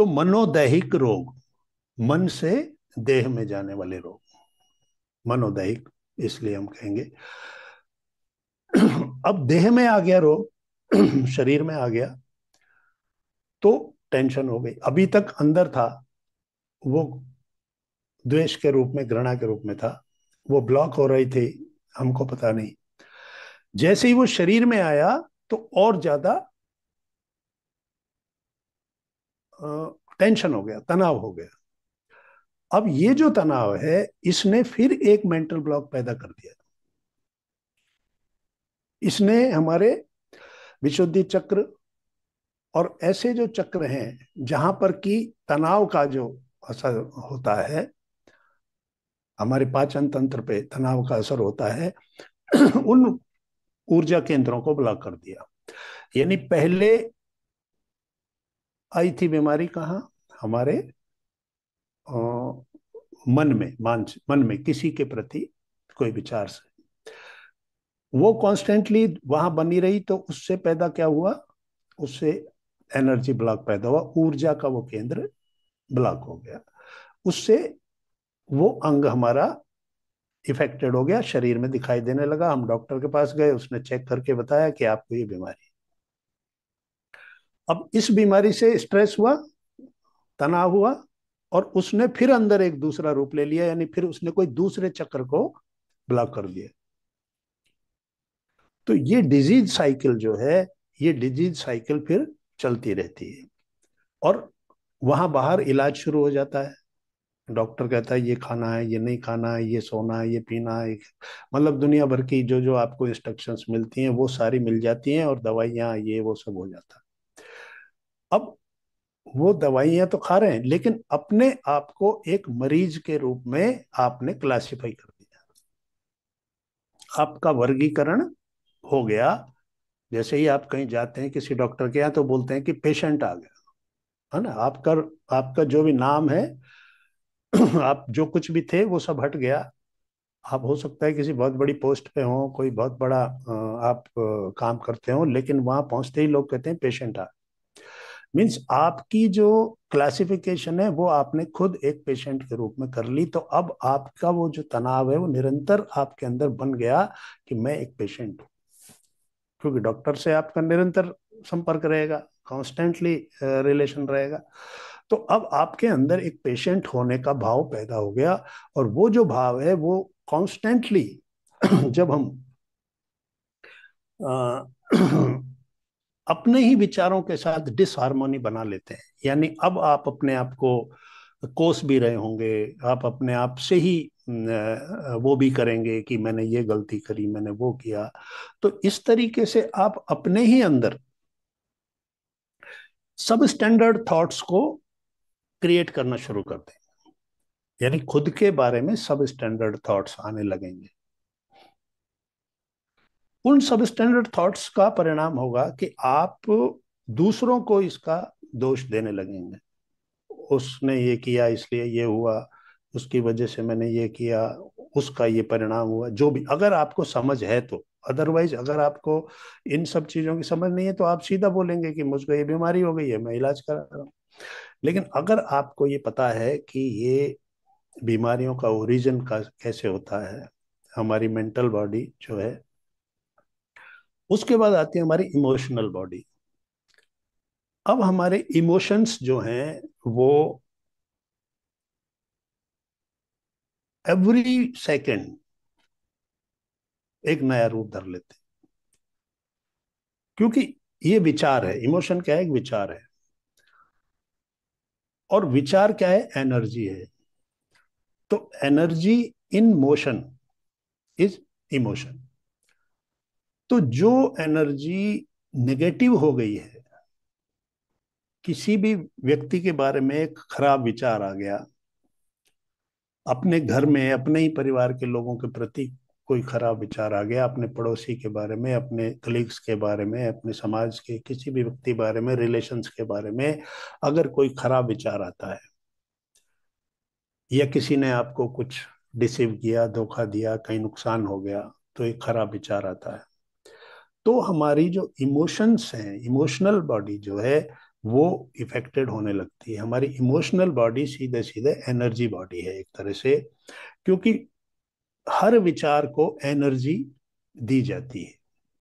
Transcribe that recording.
तो मनोदैहिक रोग मन से देह में जाने वाले रोग मनोदैहिक इसलिए हम कहेंगे अब देह में आ गया रोग शरीर में आ गया तो टेंशन हो गई अभी तक अंदर था वो द्वेष के रूप में घृणा के रूप में था वो ब्लॉक हो रही थी हमको पता नहीं जैसे ही वो शरीर में आया तो और ज्यादा टेंशन हो गया तनाव हो गया अब ये जो तनाव है इसने फिर एक मेंटल ब्लॉक पैदा कर दिया इसने हमारे विशुद्धि चक्र और ऐसे जो चक्र हैं जहां पर कि तनाव का जो असर होता है हमारे पाचन तंत्र पे तनाव का असर होता है उन ऊर्जा केंद्रों को ब्लॉक कर दिया यानी पहले आई थी बीमारी कहा हमारे आ, मन में मान मन में किसी के प्रति कोई विचार से वो कॉन्स्टेंटली वहां बनी रही तो उससे पैदा क्या हुआ उससे एनर्जी ब्लॉक पैदा हुआ ऊर्जा का वो केंद्र ब्लॉक हो गया उससे वो अंग हमारा इफेक्टेड हो गया शरीर में दिखाई देने लगा हम डॉक्टर के पास गए उसने चेक करके बताया कि आपको ये बीमारी अब इस बीमारी से स्ट्रेस हुआ तनाव हुआ और उसने फिर अंदर एक दूसरा रूप ले लिया यानी फिर उसने कोई दूसरे चक्र को ब्लॉक कर दिया तो ये डिजीज साइकिल जो है ये डिजीज साइकिल फिर चलती रहती है और वहां बाहर इलाज शुरू हो जाता है डॉक्टर कहता है ये खाना है ये नहीं खाना है ये सोना है ये पीना है मतलब दुनिया भर की जो जो आपको इंस्ट्रक्शंस मिलती हैं वो सारी मिल जाती हैं और दवाइयाँ ये वो सब हो जाता है अब वो दवाइयां तो खा रहे हैं लेकिन अपने आप को एक मरीज के रूप में आपने क्लासिफाई कर दिया आपका वर्गीकरण हो गया जैसे ही आप कहीं जाते हैं किसी डॉक्टर के यहाँ तो बोलते हैं कि पेशेंट आ गया है ना आपका आपका जो भी नाम है आप जो कुछ भी थे वो सब हट गया आप हो सकता है किसी बहुत बड़ी पोस्ट पे हो कोई बहुत बड़ा आप काम करते हो लेकिन वहां पहुंचते ही लोग कहते हैं पेशेंट आ मीन्स आपकी जो क्लासिफिकेशन है वो आपने खुद एक पेशेंट के रूप में कर ली तो अब आपका वो जो तनाव है वो निरंतर आपके अंदर बन गया कि मैं एक पेशेंट हूँ क्योंकि डॉक्टर से आपका निरंतर संपर्क रहेगा कॉन्स्टेंटली रिलेशन रहेगा तो अब आपके अंदर एक पेशेंट होने का भाव पैदा हो गया और वो जो भाव है वो कॉन्स्टेंटली जब हम अपने ही विचारों के साथ डिसहारमोनी बना लेते हैं यानी अब आप अपने आप को कोस भी रहे होंगे आप अपने आप से ही वो भी करेंगे कि मैंने ये गलती करी मैंने वो किया तो इस तरीके से आप अपने ही अंदर सब स्टैंडर्ड थॉट्स को क्रिएट करना शुरू कर देंगे यानी खुद के बारे में सब स्टैंडर्ड थॉट्स आने लगेंगे उन सब स्टैंडर्ड थॉट्स का परिणाम होगा कि आप दूसरों को इसका दोष देने लगेंगे उसने ये किया इसलिए ये हुआ उसकी वजह से मैंने ये किया उसका ये परिणाम हुआ जो भी अगर आपको समझ है तो अदरवाइज अगर आपको इन सब चीज़ों की समझ नहीं है तो आप सीधा बोलेंगे कि मुझको ये बीमारी हो गई है मैं इलाज करा रहा हूँ लेकिन अगर आपको ये पता है कि ये बीमारियों का ओरिजिन का कैसे होता है हमारी मेंटल बॉडी जो है उसके बाद आती है हमारी इमोशनल बॉडी अब हमारे इमोशंस जो हैं वो एवरी सेकेंड एक नया रूप धर लेते हैं क्योंकि ये विचार है इमोशन क्या है एक विचार है और विचार क्या है एनर्जी है तो energy in motion is emotion तो जो एनर्जी नेगेटिव हो गई है किसी भी व्यक्ति के बारे में एक खराब विचार आ गया अपने घर में अपने ही परिवार के लोगों के प्रति कोई खराब विचार आ गया अपने पड़ोसी के बारे में अपने कलीग्स के बारे में अपने समाज के किसी भी व्यक्ति बारे में रिलेशंस के बारे में अगर कोई खराब विचार आता है या किसी ने आपको कुछ डिसीव किया धोखा दिया कहीं नुकसान हो गया तो एक खराब विचार आता है तो हमारी जो इमोशंस हैं इमोशनल बॉडी जो है वो इफेक्टेड होने लगती है हमारी इमोशनल बॉडी सीधे सीधे एनर्जी बॉडी है एक तरह से क्योंकि हर विचार को एनर्जी दी जाती है